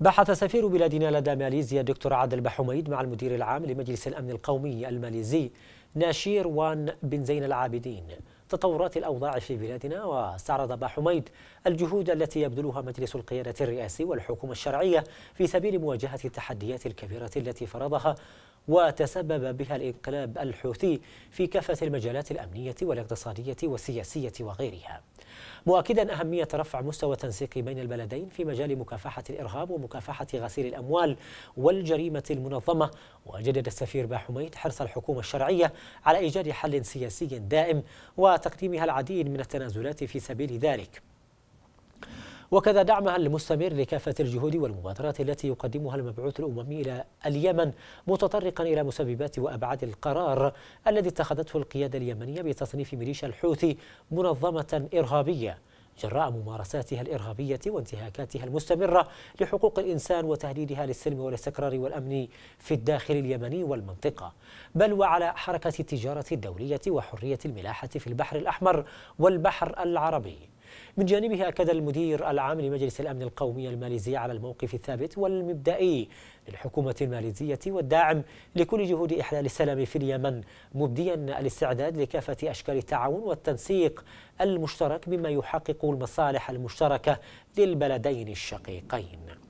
بحث سفير بلادنا لدى ماليزيا الدكتور عادل بحميد مع المدير العام لمجلس الأمن القومي الماليزي ناشير وان بن زين العابدين تطورات الأوضاع في بلادنا واستعرض بحميد الجهود التي يبذلها مجلس القيادة الرئاسي والحكومة الشرعية في سبيل مواجهة التحديات الكبيرة التي فرضها وتسبب بها الانقلاب الحوثي في كافة المجالات الأمنية والاقتصادية والسياسية وغيرها مؤكدا أهمية رفع مستوى التنسيق بين البلدين في مجال مكافحة الإرهاب ومكافحة غسيل الأموال والجريمة المنظمة وجدد السفير باحميد حرص الحكومة الشرعية على إيجاد حل سياسي دائم وتقديمها العديد من التنازلات في سبيل ذلك وكذا دعمها المستمر لكافة الجهود والمبادرات التي يقدمها المبعوث الأممي إلى اليمن متطرقا إلى مسببات وأبعاد القرار الذي اتخذته القيادة اليمنية بتصنيف ميليشيا الحوثي منظمة إرهابية جراء ممارساتها الإرهابية وانتهاكاتها المستمرة لحقوق الإنسان وتهديدها للسلم والاستقرار والأمن في الداخل اليمني والمنطقة بل وعلى حركة التجارة الدولية وحرية الملاحة في البحر الأحمر والبحر العربي من جانبه أكد المدير العام لمجلس الأمن القومي الماليزي على الموقف الثابت والمبدئي للحكومة الماليزية والداعم لكل جهود إحلال السلام في اليمن مبديا الاستعداد لكافة أشكال التعاون والتنسيق المشترك بما يحقق المصالح المشتركة للبلدين الشقيقين